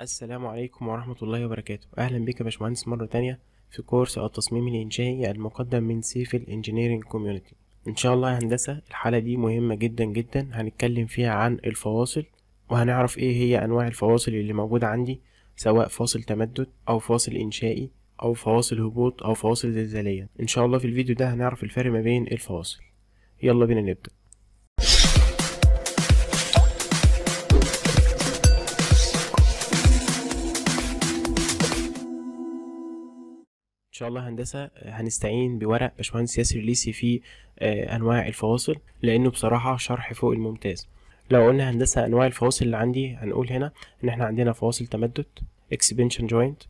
السلام عليكم ورحمة الله وبركاته أهلا بك يا باشمهندس مرة تانية في كورس التصميم الإنشائي المقدم من سيف الإنجينيرينج كوميونيتي إن شاء الله يا هندسة الحالة دي مهمة جدا جدا هنتكلم فيها عن الفواصل وهنعرف إيه هي أنواع الفواصل اللي موجودة عندي سواء فاصل تمدد أو فاصل إنشائي أو فواصل هبوط أو فواصل زلزالية إن شاء الله في الفيديو ده هنعرف الفرق ما بين الفواصل يلا بينا نبدأ شاء الله هندسه هنستعين بورق باشمهندس ياسر الليسي في آه، انواع الفواصل لانه بصراحه شرح فوق الممتاز لو قلنا هندسه انواع الفواصل اللي عندي هنقول هنا ان احنا عندنا فواصل تمدد اكسبنشن جوينت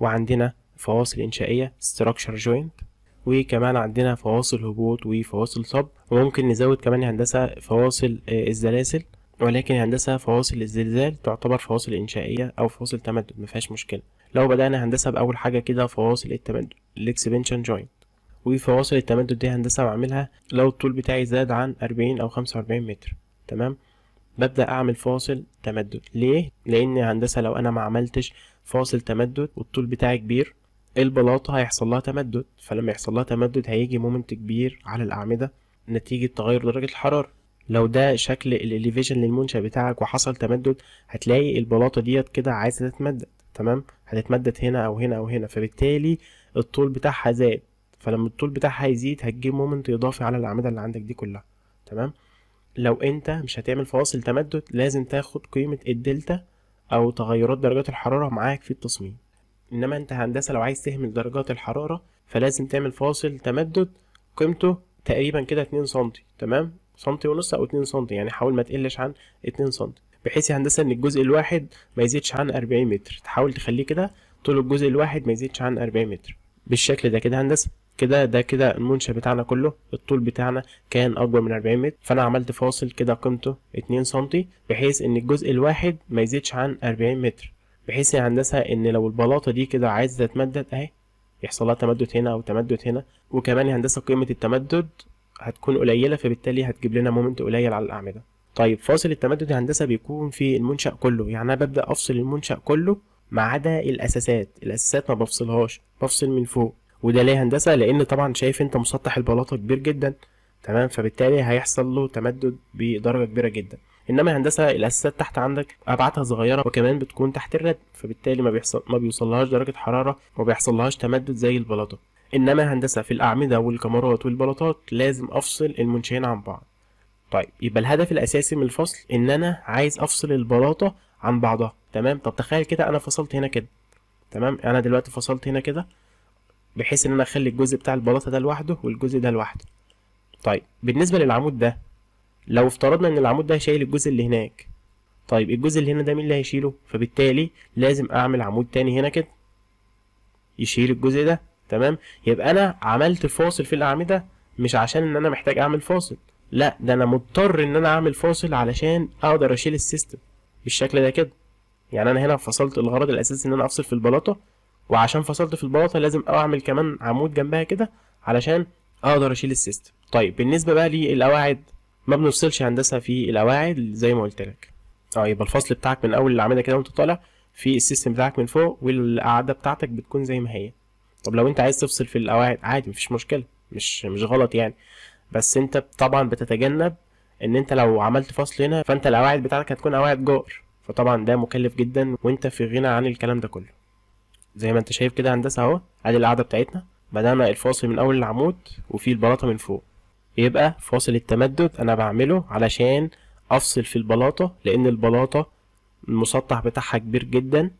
وعندنا فواصل انشائيه ستراكشر جوينت وكمان عندنا فواصل هبوط وفواصل صب وممكن نزود كمان هندسه فواصل آه، الزلازل ولكن هندسه فواصل الزلزال تعتبر فواصل انشائيه او فواصل تمدد مفيهاش مشكله لو بدأنا هندسة بأول حاجة كده فواصل التمدد الاكسبنشن جوينت وفواصل التمدد دي هندسة بعملها لو الطول بتاعي زاد عن أربعين أو خمسة وأربعين متر تمام ببدأ أعمل فاصل تمدد ليه؟ لأن هندسة لو أنا ما عملتش فاصل تمدد والطول بتاعي كبير البلاطة هيحصل لها تمدد فلما يحصل لها تمدد هيجي مومنت كبير على الأعمدة نتيجة تغير درجة الحرارة لو ده شكل الإليفيشن للمنشأ بتاعك وحصل تمدد هتلاقي البلاطة ديت كده عايزة تتمدد تمام هتتمدد هنا او هنا او هنا فبالتالي الطول بتاعها زاد فلما الطول بتاعها يزيد هتجيب مومنت اضافي على الاعمده اللي عندك دي كلها تمام لو انت مش هتعمل فواصل تمدد لازم تاخد قيمه الدلتا او تغيرات درجات الحراره معاك في التصميم انما انت هندسه لو عايز تهمل درجات الحراره فلازم تعمل فاصل تمدد قيمته تقريبا كده 2 سم تمام سم ونص او 2 سم يعني حاول ما تقلش عن 2 سم بحيث يا هندسه ان الجزء الواحد ما يزيدش عن 40 متر تحاول تخليه كده طول الجزء الواحد ما يزيدش عن 40 متر بالشكل ده كده هندسه كده ده كده المنشأ بتاعنا كله الطول بتاعنا كان أكبر من 40 متر فأنا عملت فاصل كده قيمته 2 سنتي بحيث إن الجزء الواحد ما يزيدش عن 40 متر بحيث يا هندسة إن لو البلاطة دي كده عايزة تتمدد أهي يحصل لها تمدد هنا أو تمدد هنا وكمان يا هندسة قيمة التمدد هتكون قليلة فبالتالي هتجيب لنا مومنت قليل على الأعمدة طيب فاصل التمدد هندسة بيكون في المنشأ كله يعني أنا ببدأ أفصل المنشأ كله ما عدا الأساسات الأساسات ما بفصلهاش بفصل من فوق وده ليه هندسة لأن طبعا شايف أنت مسطح البلاطة كبير جدا تمام فبالتالي هيحصل له تمدد بدرجة كبيرة جدا انما هندسه الاساسات تحت عندك ابعادها صغيره وكمان بتكون تحت الرد فبالتالي ما بيحصل ما بيوصلهاش درجه حراره ما بيحصلهاش تمدد زي البلاطه انما هندسه في الاعمده والكاميرات والبلاطات لازم افصل المنشئين عن بعض طيب يبقى الهدف الاساسي من الفصل ان انا عايز افصل البلاطه عن بعضها تمام طب تخيل كده انا فصلت هنا كده تمام انا دلوقتي فصلت هنا كده بحيث ان انا اخلي الجزء بتاع البلاطه ده لوحده والجزء ده لوحده طيب بالنسبه للعمود ده لو افترضنا ان العمود ده شايل الجزء اللي هناك طيب الجزء اللي هنا ده مين اللي هيشيله فبالتالي لازم اعمل عمود تاني هنا كده يشيل الجزء ده تمام يبقى انا عملت فاصل في الاعمده مش عشان ان انا محتاج اعمل فاصل لا ده انا مضطر ان انا اعمل فاصل علشان اقدر اشيل السيستم بالشكل ده كده يعني انا هنا فصلت الغرض الاساسي ان انا افصل في البلاطه وعشان فصلت في البلاطه لازم اعمل كمان عمود جنبها كده علشان اقدر اشيل السيستم طيب بالنسبه بقى للقواعد ما بنفصلش هندسه في القواعد زي ما قلت لك اه يبقى الفصل بتاعك من اول العمده كده وانت طالع في السيستم بتاعك من فوق والقعده بتاعتك بتكون زي ما هي طب لو انت عايز تفصل في القواعد عادي مفيش مشكله مش مش غلط يعني بس انت طبعا بتتجنب ان انت لو عملت فصل هنا فانت القواعد بتاعتك هتكون قواعد جار فطبعا ده مكلف جدا وانت في غنى عن الكلام ده كله زي ما انت شايف كده هندسه اهو ادي القاعده بتاعتنا بدانا الفاصل من اول العمود وفي البلاطه من فوق يبقى فاصل التمدد انا بعمله علشان افصل في البلاطه لان البلاطه المسطح بتاعها كبير جدا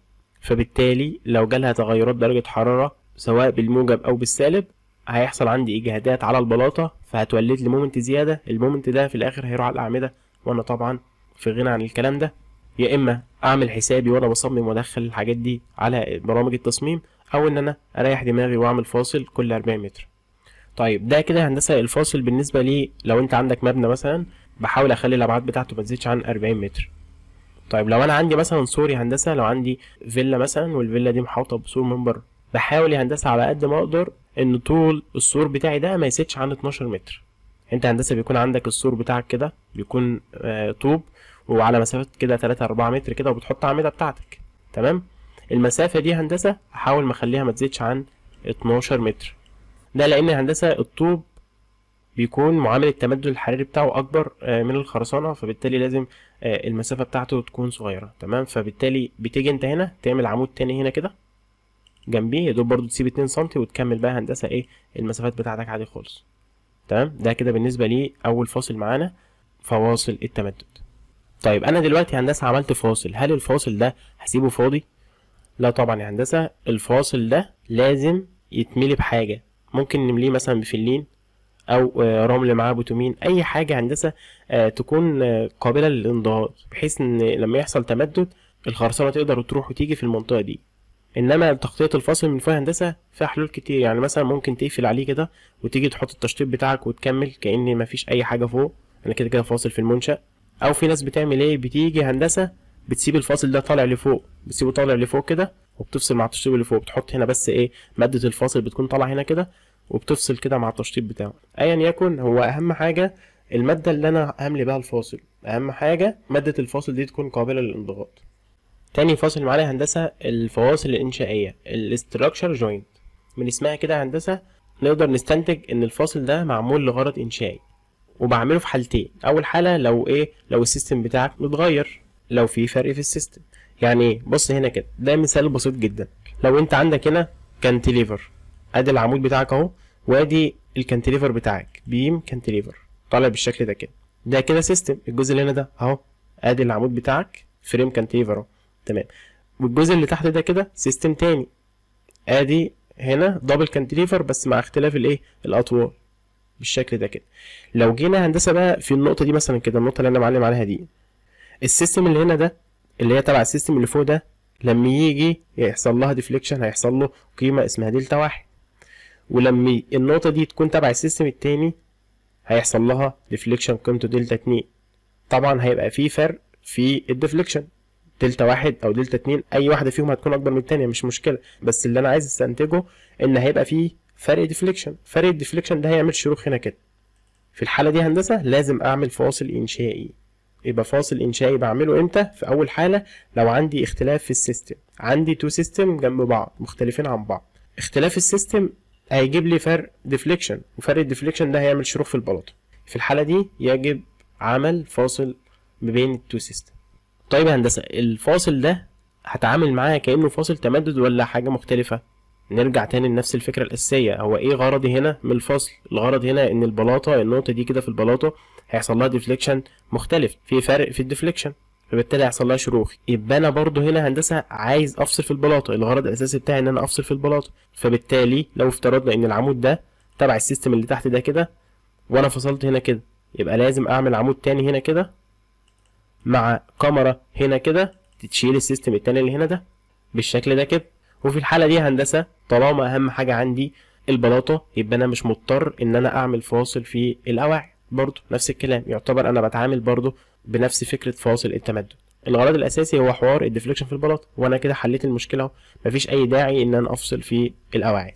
فبالتالي لو جالها تغيرات درجه حراره سواء بالموجب او بالسالب هيحصل عندي اجهادات على البلاطه فهتولد لي مومنت زياده المومنت ده في الاخر هيروح على الاعمده وانا طبعا في غنى عن الكلام ده يا اما اعمل حسابي وانا بصمم وادخل الحاجات دي على برامج التصميم او ان انا اريح دماغي واعمل فاصل كل 40 متر طيب ده كده هندسه الفاصل بالنسبه لي لو انت عندك مبنى مثلا بحاول اخلي الابعاد بتاعته ما تزيدش عن 40 متر طيب لو انا عندي مثلا سوري هندسه لو عندي فيلا مثلا والفيلا دي محاوطه بسور منبر بحاول يا هندسه على قد ما اقدر ان طول السور بتاعي ده ما يزيدش عن 12 متر انت هندسه بيكون عندك السور بتاعك كده بيكون آه، طوب وعلى مسافه كده 3 4 متر كده وبتحط اعمده بتاعتك تمام المسافه دي هندسه احاول ما اخليها ما تزيدش عن 12 متر ده لان هندسه الطوب بيكون معامل التمدد الحراري بتاعه اكبر آه، من الخرسانه فبالتالي لازم آه، المسافه بتاعته تكون صغيره تمام فبالتالي بتيجي انت هنا تعمل عمود تاني هنا كده جنبيه يا دوب برضه تسيب 2 سم وتكمل بقى هندسه ايه المسافات بتاعتك عادي خالص تمام ده كده بالنسبه لي اول فاصل معانا فواصل التمدد طيب انا دلوقتي هندسه عملت فاصل هل الفاصل ده هسيبه فاضي لا طبعا يا هندسه الفاصل ده لازم يتملي بحاجه ممكن نمليه مثلا بفلين او آه، رمل معاه بوتومين اي حاجه هندسه آه، تكون آه، قابله للانضغاط بحيث ان لما يحصل تمدد الخرسانه تقدر تروح وتيجي في المنطقه دي انما تغطيه الفصل من فوق هندسه فيها حلول كتير يعني مثلا ممكن تقفل عليه كده وتيجي تحط التشطيب بتاعك وتكمل كان مفيش اي حاجه فوق انا كده كده فاصل في المنشا او في ناس بتعمل ايه بتيجي هندسه بتسيب الفاصل ده طالع لفوق بتسيبه طالع لفوق كده وبتفصل مع التشطيب اللي فوق بتحط هنا بس ايه ماده الفاصل بتكون طالعه هنا كده وبتفصل كده مع التشطيب بتاعه ايا يكن هو اهم حاجه الماده اللي انا هملي بها الفاصل اهم حاجه ماده الفاصل دي تكون قابله للانضغاط تاني فاصل معانا هندسة الفواصل الإنشائية الاستراكشر جوينت من اسمها كده هندسة نقدر نستنتج إن الفاصل ده معمول لغرض إنشائي وبعمله في حالتين أول حالة لو إيه لو السيستم بتاعك متغير لو في فرق في السيستم يعني إيه بص هنا كده ده مثال بسيط جدا لو أنت عندك هنا كانتيليفر أدي العمود بتاعك أهو وأدي الكانتيليفر بتاعك بيم كانتيليفر طالع بالشكل ده كده ده كده سيستم الجزء اللي هنا ده أهو أدي العمود بتاعك فريم كانتيليفر أهو تمام والجزء اللي تحت ده كده سيستم تاني ادي هنا دبل كانتليفر بس مع اختلاف الايه الاطوال بالشكل ده كده لو جينا هندسه بقى في النقطه دي مثلا كده النقطه اللي انا معلم عليها دي السيستم اللي هنا ده اللي هي تبع السيستم اللي فوق ده لما يجي يحصل لها ديفليكشن هيحصل له قيمه اسمها دلتا واحد ولما النقطه دي تكون تبع السيستم التاني هيحصل لها ديفليكشن قيمته دلتا اتنين طبعا هيبقى في فرق في الديفليكشن دلتا واحد او دلتا اتنين اي واحده فيهم هتكون اكبر من الثانيه مش مشكله بس اللي انا عايز استنتجه ان هيبقى فيه فرق ديفليكشن فرق الديفليكشن ده هيعمل شروخ هنا كده في الحاله دي هندسه لازم اعمل فاصل انشائي يبقى فاصل انشائي بعمله امتى في اول حاله لو عندي اختلاف في السيستم عندي تو سيستم جنب بعض مختلفين عن بعض اختلاف السيستم هيجيب لي فرق ديفليكشن وفرق الديفليكشن ده هيعمل شروخ في البلاطه في الحاله دي يجب عمل فاصل ما بين التو سيستم طيب يا هندسه الفاصل ده هتعامل معاه كانه فاصل تمدد ولا حاجه مختلفه نرجع تاني لنفس الفكره الاساسيه هو ايه غرضي هنا من الفصل الغرض هنا ان البلاطه النقطه دي كده في البلاطه هيحصل لها ديفليكشن مختلف في فرق في الديفليكشن فبالتالي هيحصل لها شروخ يبقى انا برضو هنا هندسه عايز افصل في البلاطه الغرض الاساسي بتاعي ان انا افصل في البلاطه فبالتالي لو افترضنا ان العمود ده تبع السيستم اللي تحت ده كده وانا فصلت هنا كده يبقى لازم اعمل عمود تاني هنا كده مع كاميرا هنا كده تشيل السيستم التاني اللي هنا ده بالشكل ده كده وفي الحاله دي هندسه طالما اهم حاجه عندي البلاطه يبقى انا مش مضطر ان انا اعمل فاصل في الاواعي برضه نفس الكلام يعتبر انا بتعامل برضه بنفس فكره فاصل التمدد الغرض الاساسي هو حوار الديفليكشن في البلاط وانا كده حليت المشكله اهو مفيش اي داعي ان انا افصل في الاواعي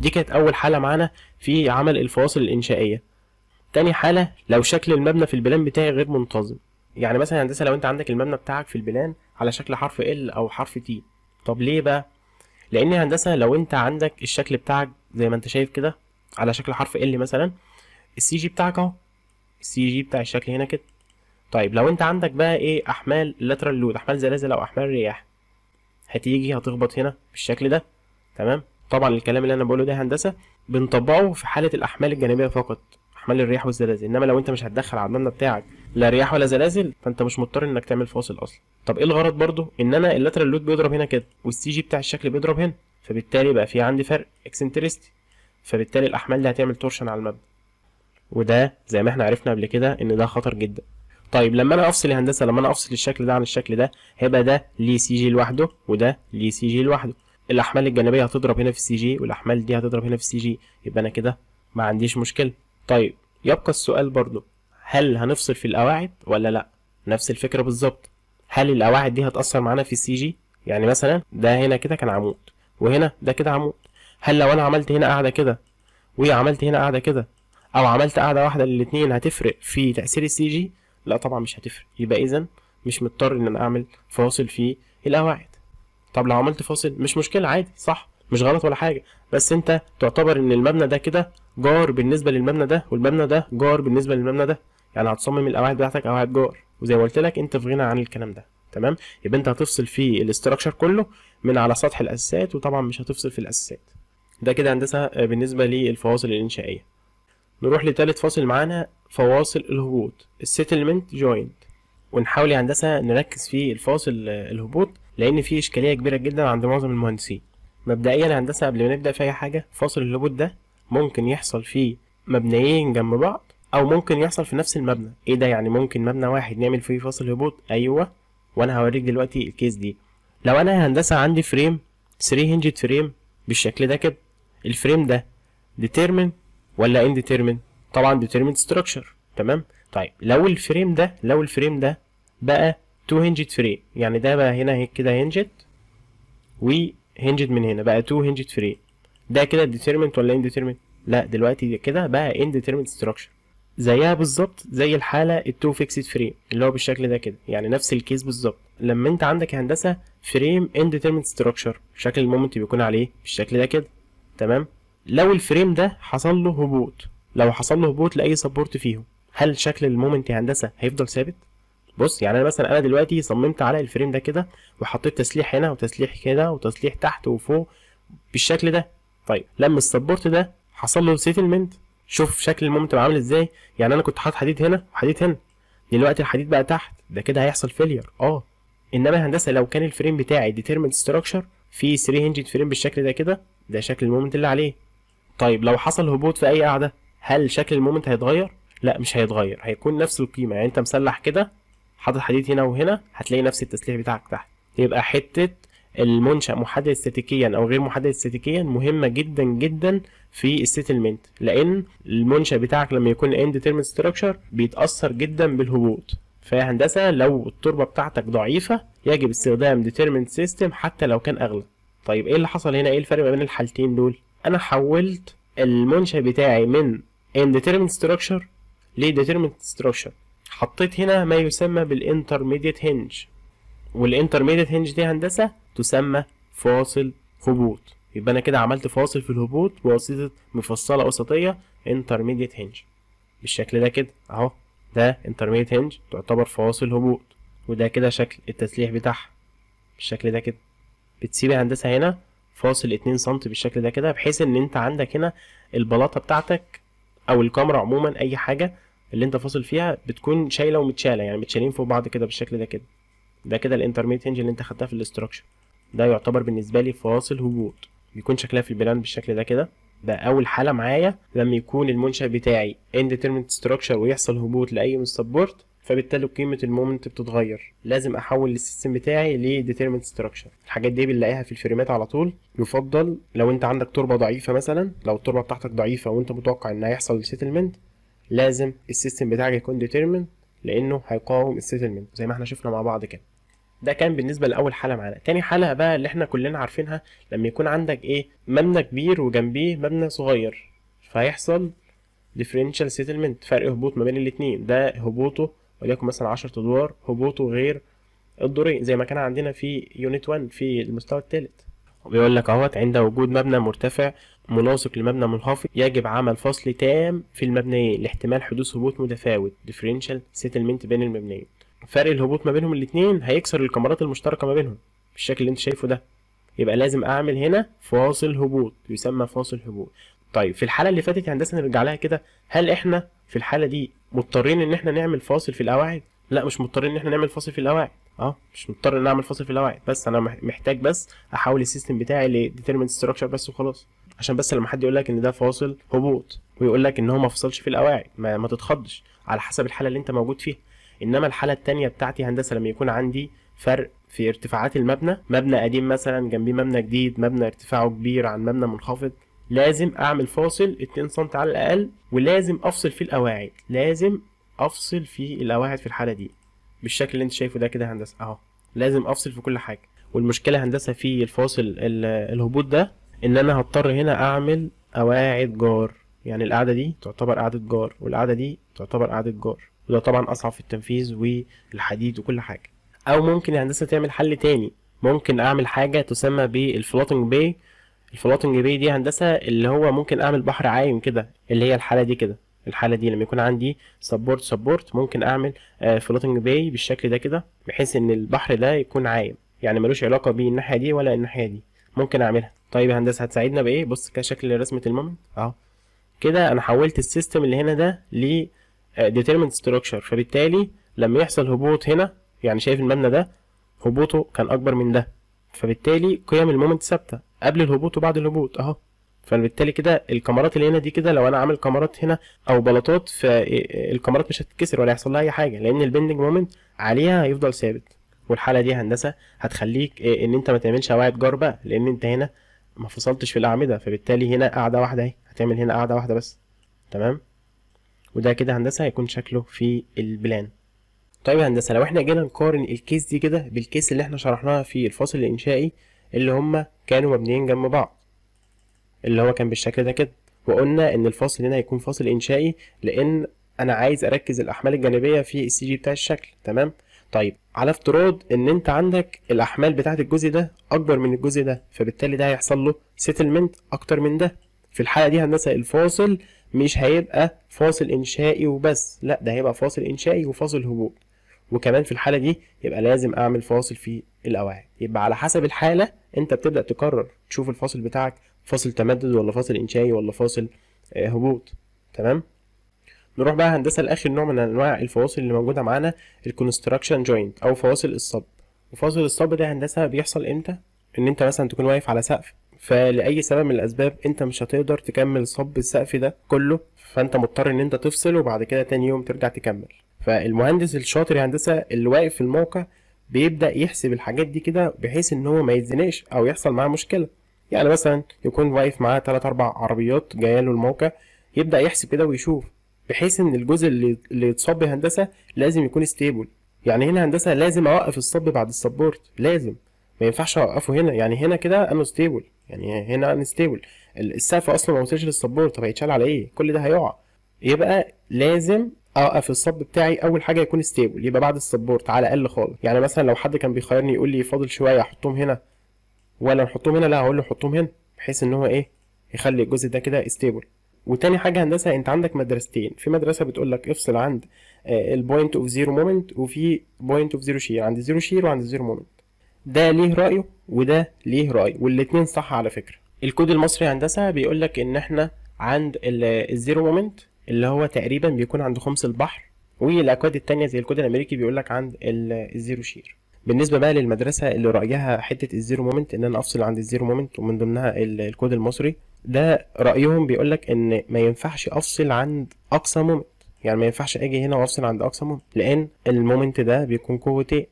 دي كانت اول حاله معانا في عمل الفواصل الانشائيه تاني حاله لو شكل المبنى في البلان بتاعي غير منتظم يعني مثلا هندسه لو انت عندك المبنى بتاعك في البلان على شكل حرف ال او حرف تي طب ليه بقى لان هندسه لو انت عندك الشكل بتاعك زي ما انت شايف كده على شكل حرف ال مثلا السي جي بتاعك اهو السي جي بتاع الشكل هنا كده طيب لو انت عندك بقى ايه احمال لاترال لود احمال زلازل او احمال رياح هتيجي هتخبط هنا بالشكل ده تمام طبعا الكلام اللي انا بقوله ده هندسه بنطبقه في حاله الاحمال الجانبيه فقط استحمال الرياح والزلازل انما لو انت مش هتدخل على المبنى بتاعك لا رياح ولا زلازل فانت مش مضطر انك تعمل فاصل اصلا طب ايه الغرض برضو ان انا اللاترال لود بيضرب هنا كده والسي جي بتاع الشكل بيضرب هنا فبالتالي بقى في عندي فرق اكسنتريستي فبالتالي الاحمال دي هتعمل تورشن على المبنى وده زي ما احنا عرفنا قبل كده ان ده خطر جدا طيب لما انا افصل الهندسه هندسه لما انا افصل الشكل ده عن الشكل ده هيبقى ده ليه سي جي لوحده وده ليه سي جي لوحده الاحمال الجانبيه هتضرب هنا في السي جي والاحمال دي هتضرب هنا في السي جي يبقى انا كده ما عنديش مشكله طيب يبقى السؤال برضو هل هنفصل في القواعد ولا لا نفس الفكرة بالظبط هل القواعد دي هتأثر معانا في السي جي يعني مثلا ده هنا كده كان عمود وهنا ده كده عمود هل لو انا عملت هنا قاعدة كده وعملت هنا قاعدة كده او عملت قاعدة واحدة للاتنين هتفرق في تأثير السي جي لا طبعا مش هتفرق يبقى اذا مش مضطر ان انا اعمل فاصل في القواعد طب لو عملت فاصل مش مشكلة عادي صح مش غلط ولا حاجة بس انت تعتبر ان المبنى ده كده جار بالنسبه للمبنى ده والمبنى ده جار بالنسبه للمبنى ده يعني هتصمم القواعد بتاعتك قواعد جار وزي ما قلت لك انت في غنى عن الكلام ده تمام يبقى انت هتفصل في الاستراكشر كله من على سطح الاساسات وطبعا مش هتفصل في الاساسات ده كده هندسه آه، بالنسبه للفواصل الانشائيه نروح لثالث فاصل معانا فواصل الهبوط السيتلمنت جوينت ونحاول يا هندسه نركز في الفاصل آه، الهبوط لان في اشكاليه كبيره جدا عند معظم المهندسين مبدئيا هندسه قبل ما نبدا في اي حاجه فاصل الهبوط ده ممكن يحصل فيه مبنيين جنب بعض او ممكن يحصل في نفس المبنى ايه ده يعني ممكن مبنى واحد نعمل فيه فاصل هبوط ايوه وانا هوريك دلوقتي الكيس دي لو انا هندسه عندي فريم 3 هنجد فريم بالشكل ده كده الفريم ده ديتيرمين ولا انديترمن طبعا ديتيرمين ستراكشر تمام طيب لو الفريم ده لو الفريم ده بقى 2 هنجد فريم يعني ده بقى هنا كده هنجد وهنجد من هنا بقى 2 هنجد فريم ده كده ديترمنت ولا انديترمنت لا دلوقتي كده بقى انديترمنت ستراكشر زيها بالظبط زي الحاله التو فيكسد فريم اللي هو بالشكل ده كده يعني نفس الكيس بالظبط لما انت عندك هندسه فريم انديترمنت ستراكشر شكل المومنت بيكون عليه بالشكل ده كده تمام لو الفريم ده حصل له هبوط لو حصل له هبوط لاي سبورت فيهم هل شكل المومنت يا هندسه هيفضل ثابت بص يعني انا مثلا انا دلوقتي صممت على الفريم ده كده وحطيت تسليح هنا وتسليح كده وتسليح تحت وفوق بالشكل ده طيب لما السبورت ده حصل له سيتلمنت شوف شكل المومنتم عامل ازاي يعني انا كنت حاطط حديد هنا وحديد هنا دلوقتي الحديد بقى تحت ده كده هيحصل فيلير اه انما الهندسه لو كان الفريم بتاعي ديتيرمنت ستراكشر في 3 هنجد فريم بالشكل ده كده ده شكل المومنت اللي عليه طيب لو حصل هبوط في اي قاعده هل شكل المومنت هيتغير لا مش هيتغير هيكون نفس القيمه يعني انت مسلح كده حاطط حديد هنا وهنا هتلاقي نفس التسليح بتاعك تحت يبقى حته المنشأ محدد استاتيكيا أو غير محدد استاتيكيا مهمة جدا جدا في السيتلمنت لأن المنشأ بتاعك لما يكون اند تيرم ستراكشر بيتأثر جدا بالهبوط فيا هندسة لو التربة بتاعتك ضعيفة يجب استخدام ديترمنت سيستم حتى لو كان أغلى طيب ايه اللي حصل هنا ايه الفرق ما بين الحالتين دول انا حولت المنشأ بتاعي من اند structure ستراكشر determinate ستراكشر حطيت هنا ما يسمى بالانترميديت هنج والانترميديت هنج دي هندسه تسمى فاصل هبوط يبقى انا كده عملت فاصل في الهبوط بواسطه مفصله وسطيه انترميديت هنج بالشكل ده كده اهو ده انترميديت هنج تعتبر فواصل هبوط وده كده شكل التسليح بتاعها بالشكل ده كده بتسيب الهندسه هندسه هنا فاصل اتنين سنتي بالشكل ده كده بحيث ان انت عندك هنا البلاطه بتاعتك او الكاميرا عموما اي حاجه اللي انت فاصل فيها بتكون شايله ومتشاله يعني متشالين فوق بعض كده بالشكل ده كده ده كده الانترميديت هنج اللي انت خدتها في الاستراكشر ده يعتبر بالنسبه لي فواصل هبوط بيكون شكلها في البلان بالشكل ده كده ده اول حاله معايا لما يكون المنشا بتاعي indeterminate structure ويحصل هبوط لاي من السبورت فبالتالي قيمه المومنت بتتغير لازم احول السيستم بتاعي لديترمنت ستراكشر الحاجات دي بنلاقيها في الفريمات على طول يفضل لو انت عندك تربه ضعيفه مثلا لو التربه بتاعتك ضعيفه وانت متوقع ان هيحصل سيتلمنت لازم السيستم بتاعك يكون ديترمنت لانه هيقاوم السيتلمنت زي ما احنا شفنا مع بعض كده ده كان بالنسبه لاول حاله معانا تاني حاله بقى اللي احنا كلنا عارفينها لما يكون عندك ايه مبنى كبير وجنبيه مبنى صغير فهيحصل differential settlement فرق هبوط ما بين الاتنين ده هبوطه وليكن مثلا 10 ادوار هبوطه غير الدورين زي ما كان عندنا في يونت 1 في المستوى التالت. بيقول لك اهوت عند وجود مبنى مرتفع ملاصق لمبنى منخفض يجب عمل فصل تام في المبنيين لاحتمال حدوث هبوط متفاوت differential settlement بين المبنيين فرق الهبوط ما بينهم الاثنين هيكسر الكمرات المشتركه ما بينهم بالشكل اللي انت شايفه ده يبقى لازم اعمل هنا فاصل هبوط يسمى فاصل هبوط طيب في الحاله اللي فاتت هندسه نرجع لها كده هل احنا في الحاله دي مضطرين ان احنا نعمل فاصل في القواعد لا مش مضطرين ان احنا نعمل فاصل في القواعد اه مش مضطر ان اعمل فاصل في القواعد بس انا محتاج بس احول السيستم بتاعي لديترمنت ستراكشر بس وخلاص عشان بس لما حد يقول لك ان ده فاصل هبوط ويقول لك ان هو ما فصلش في القواعد ما, ما تتخضش على حسب الحاله اللي انت موجود فيها انما الحاله الثانيه بتاعتي هندسه لما يكون عندي فرق في ارتفاعات المبنى مبنى قديم مثلا جنبيه مبنى جديد مبنى ارتفاعه كبير عن مبنى منخفض لازم اعمل فاصل 2 سم على الاقل ولازم افصل فيه القواعد لازم افصل فيه القواعد في الحاله دي بالشكل اللي انت شايفه ده كده هندسه اهو لازم افصل في كل حاجه والمشكله هندسه في الفاصل الهبوط ده ان انا هضطر هنا اعمل قواعد جار يعني القاعده دي تعتبر قاعده جار والقاعده دي تعتبر قاعده جار وده طبعا اصعب في التنفيذ والحديد وكل حاجه او ممكن الهندسه تعمل حل تاني ممكن اعمل حاجه تسمى بالفلوتنج باي الفلوتنج باي دي هندسه اللي هو ممكن اعمل بحر عايم كده اللي هي الحاله دي كده الحاله دي لما يكون عندي سبورت سبورت ممكن اعمل آه، فلوتنج باي بالشكل ده كده بحيث ان البحر ده يكون عايم يعني ملوش علاقه بالناحيه دي ولا الناحيه دي ممكن اعملها طيب يا هندسه هتساعدنا بايه بص كده شكل رسمه المومنت اهو كده انا حولت السيستم اللي هنا ده ل آه، determined structure فبالتالي لما يحصل هبوط هنا يعني شايف المبنى ده هبوطه كان اكبر من ده فبالتالي قيم المومنت ثابته قبل الهبوط وبعد الهبوط اهو فبالتالي كده الكاميرات اللي هنا دي كده لو انا عامل كاميرات هنا او بلاطات فالكاميرات مش هتتكسر ولا هيحصل لها اي حاجه لان البندنج مومنت عليها هيفضل ثابت والحاله دي هندسه هتخليك إيه، ان انت ما تعملش قواعد جار بقى لان انت هنا ما فصلتش في الاعمده فبالتالي هنا قاعده واحده اهي هتعمل هنا قاعده واحده بس تمام وده كده هندسة هيكون شكله في البلان طيب يا هندسة لو احنا جينا نقارن الكيس دي كده بالكيس اللي احنا شرحناها في الفصل الإنشائي اللي هما كانوا مبنيين جنب بعض اللي هو كان بالشكل ده كده وقلنا ان الفصل هنا هيكون فاصل انشائي لان انا عايز اركز الاحمال الجانبيه في السي جي بتاع الشكل تمام طيب على افتراض ان انت عندك الاحمال بتاعه الجزء ده اكبر من الجزء ده فبالتالي ده هيحصل له سيتلمنت اكتر من ده في الحاله دي هندسه الفاصل مش هيبقى فاصل انشائي وبس لا ده هيبقى فاصل انشائي وفاصل هبوط وكمان في الحاله دي يبقى لازم اعمل فاصل في الاوعيه يبقى على حسب الحاله انت بتبدا تقرر تشوف الفاصل بتاعك فاصل تمدد ولا فاصل انشائي ولا فاصل آه، هبوط تمام نروح بقى هندسه لاخر نوع من انواع الفواصل اللي موجوده معانا الكونستراكشن جوينت او فواصل الصب وفاصل الصب ده هندسه بيحصل امتى ان انت مثلا تكون واقف على سقف فلأي سبب من الأسباب أنت مش هتقدر تكمل صب السقف ده كله فأنت مضطر إن أنت تفصل وبعد كده تاني يوم ترجع تكمل فالمهندس الشاطر هندسة اللي واقف في الموقع بيبدأ يحسب الحاجات دي كده بحيث إن هو ما يتزنقش أو يحصل معاه مشكلة يعني مثلا يكون واقف معاه تلات أربع عربيات جاية له الموقع يبدأ يحسب كده ويشوف بحيث إن الجزء اللي يتصب هندسة لازم يكون ستيبل يعني هنا هندسة لازم أوقف الصب بعد السبورت لازم ما ينفعش أوقفه هنا يعني هنا كده انا ستيبل يعني هنا انستيبل السقف اصلا ما وصلش للسبورت طب هيتشال على ايه كل ده هيقع يبقى لازم اوقف الصب بتاعي اول حاجه يكون ستيبل يبقى بعد السبورت على الاقل خالص يعني مثلا لو حد كان بيخيرني يقول لي فاضل شويه احطهم هنا ولا نحطهم هنا لا هقول له حطهم هنا بحيث ان هو ايه يخلي الجزء ده كده ستيبل وتاني حاجه هندسه انت عندك مدرستين في مدرسه بتقول لك افصل عند البوينت اوف زيرو مومنت وفي بوينت اوف زيرو شير عند زيرو شير وعند زيرو مومنت ده ليه رايه وده ليه رايه والاثنين صح على فكره الكود المصري هندسه بيقول لك ان احنا عند الزيرو مومنت اللي هو تقريبا بيكون عند خمس البحر والاكواد الثانيه زي الكود الامريكي بيقول لك عند الزيرو شير بالنسبه بقى للمدرسه اللي رايها حته الزيرو مومنت ان انا افصل عند الزيرو مومنت ومن ضمنها الكود المصري ده رايهم بيقول لك ان ما ينفعش افصل عند اقصى مومنت يعني ما ينفعش اجي هنا وافصل عند اقصى مومنت لان المومنت ده بيكون قوتين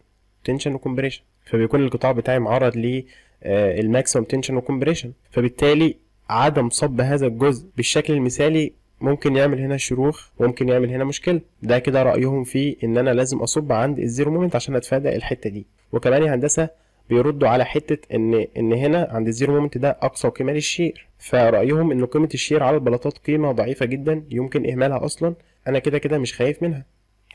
تنشن وكمبريشن فبيكون القطاع بتاعي معرض للماكسيمم آه، تنشن وكمبريشن فبالتالي عدم صب هذا الجزء بالشكل المثالي ممكن يعمل هنا شروخ وممكن يعمل هنا مشكله ده كده رايهم في ان انا لازم اصب عند الزيرو مومنت عشان اتفادى الحته دي وكمان يا هندسه بيردوا على حته ان ان هنا عند الزيرو مومنت ده اقصى قيمه للشير فرايهم ان قيمه الشير على البلاطات قيمه ضعيفه جدا يمكن اهمالها اصلا انا كده كده مش خايف منها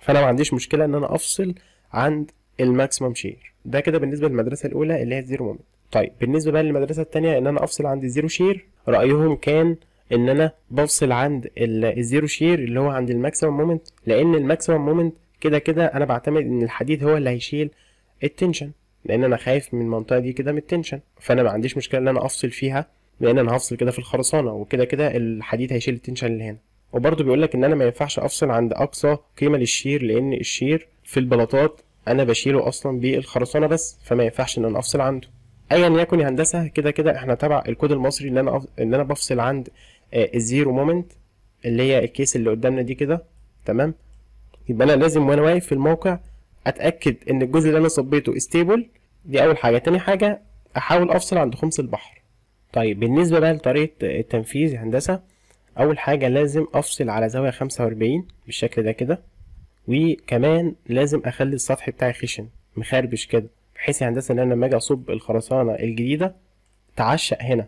فانا ما عنديش مشكله ان انا افصل عند الماكسيمم شير ده كده بالنسبه للمدرسه الاولى اللي هي الزيرو مومنت طيب بالنسبه بقى للمدرسه الثانيه ان انا افصل عند الزيرو شير رايهم كان ان انا بفصل عند الزيرو شير اللي هو عند الماكسيمم مومنت لان الماكسيمم مومنت كده كده انا بعتمد ان الحديد هو اللي هيشيل التنشن لان انا خايف من المنطقه دي كده من التنشن فانا ما عنديش مشكله ان انا افصل فيها لان انا هفصل كده في الخرسانه وكده كده الحديد هيشيل التنشن اللي هنا وبرده بيقول لك ان انا ما ينفعش افصل عند اقصى قيمه للشير لان الشير في البلاطات انا بشيله اصلا بالخرسانه بس فما ينفعش ان انا افصل عنده ايا يكن يا هندسه كده كده احنا تبع الكود المصري اللي انا أف... اللي انا بفصل عند آه الزيرو مومنت اللي هي الكيس اللي قدامنا دي كده تمام يبقى انا لازم وانا واقف في الموقع اتاكد ان الجزء اللي انا صبيته ستيبل دي اول حاجه تاني حاجه احاول افصل عند خمس البحر طيب بالنسبه بقى لطريقه التنفيذ يا هندسه اول حاجه لازم افصل على زاويه 45 بالشكل ده كده وكمان لازم اخلي السطح بتاعي خشن مخربش كده بحيث يا هندسه ان انا لما اجي اصب الخرسانه الجديده تعشق هنا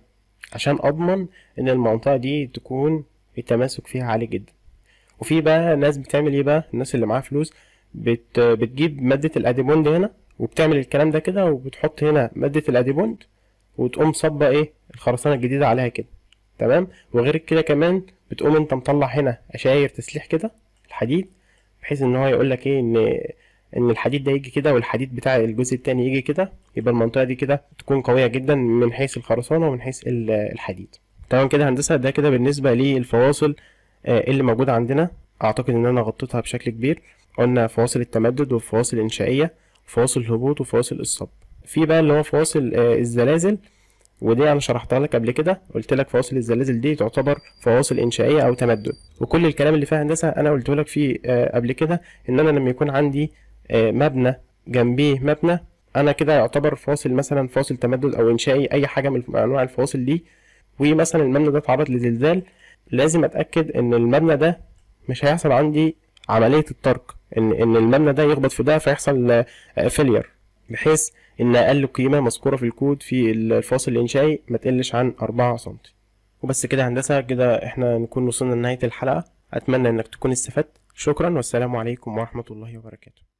عشان اضمن ان المنطقه دي تكون التماسك فيها عالي جدا وفي بقى ناس بتعمل ايه بقى الناس اللي معاها فلوس بت بتجيب ماده الاديبوند هنا وبتعمل الكلام ده كده وبتحط هنا ماده الاديبوند وتقوم صبه ايه الخرسانه الجديده عليها كده تمام وغير كده كمان بتقوم انت مطلع هنا اشاير تسليح كده الحديد بحيث ان هو يقول لك ايه ان ان الحديد ده يجي كده والحديد بتاع الجزء الثاني يجي كده يبقى المنطقه دي كده تكون قويه جدا من حيث الخرسانه ومن حيث الحديد تمام كده هندسه ده كده بالنسبه للفواصل آه، اللي موجوده عندنا اعتقد ان انا غطيتها بشكل كبير قلنا فواصل التمدد وفواصل الانشائيه وفواصل الهبوط وفواصل الصب في بقى اللي هو فواصل آه، الزلازل ودي انا شرحتها لك قبل كده قلت لك فواصل الزلازل دي تعتبر فواصل انشائيه او تمدد وكل الكلام اللي فيها هندسه انا قلته لك فيه آه، قبل كده ان انا لما يكون عندي آه، مبنى جنبيه مبنى انا كده يعتبر فاصل مثلا فاصل تمدد او انشائي اي حاجه من انواع الفواصل دي ومثلا المبنى ده اتعرض لزلزال لازم اتاكد ان المبنى ده مش هيحصل عندي عمليه الطرق ان ان المبنى ده يخبط في ده فيحصل فيلير بحيث إن أقل قيمة مذكورة في الكود في الفاصل الإنشائي ما تقلش عن أربعة سنتي وبس كده هندسة كده إحنا نكون وصلنا لنهاية الحلقة أتمنى إنك تكون استفدت شكرا والسلام عليكم ورحمة الله وبركاته